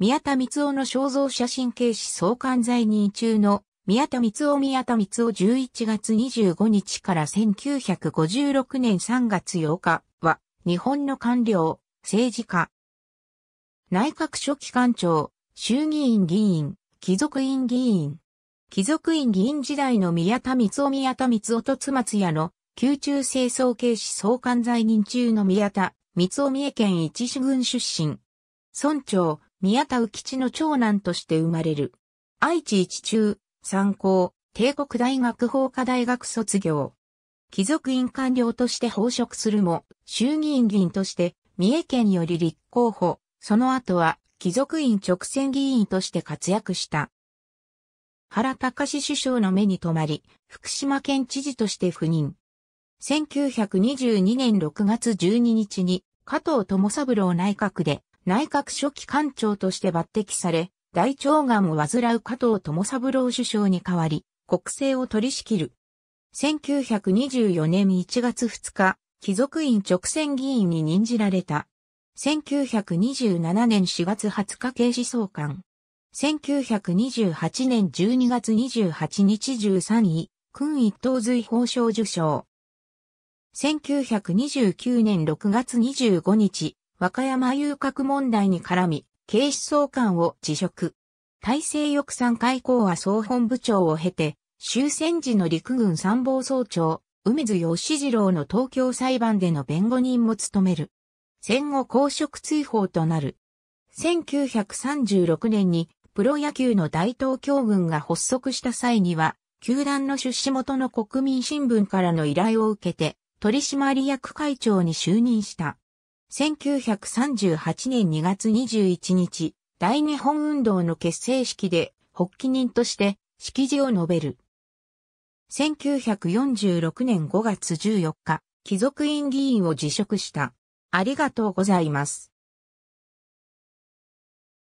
宮田光雄の肖像写真警視総監在任中の宮田光雄宮田光雄11月25日から1956年3月8日は日本の官僚、政治家。内閣書記官庁、衆議院議員、貴族院議員。貴族院議員時代の宮田光雄宮田光雄と妻津屋の宮中清掃警視総監在任中の宮田光雄三重県一市郡出身。村長、宮田宇吉の長男として生まれる。愛知一中、参考、帝国大学法科大学卒業。貴族院官僚として奉職するも、衆議院議員として、三重県より立候補、その後は、貴族院直選議員として活躍した。原隆首相の目に留まり、福島県知事として赴任。1922年6月12日に、加藤智三郎内閣で内閣初期官庁として抜擢され、大腸がんを患う加藤智三郎首相に代わり、国政を取り仕切る。1924年1月2日、貴族院直選議員に任じられた。1927年4月20日警視総監。1928年12月28日13位、君一等随法賞受賞。1929年6月25日、和歌山遊郭問題に絡み、警視総監を辞職。大政翼賛会講和総本部長を経て、終戦時の陸軍参謀総長、梅津義次郎の東京裁判での弁護人も務める。戦後公職追放となる。1936年にプロ野球の大東京軍が発足した際には、球団の出資元の国民新聞からの依頼を受けて、取締役会長に就任した。1938年2月21日、大日本運動の結成式で、発起人として、式辞を述べる。1946年5月14日、貴族院議員を辞職した。ありがとうございます。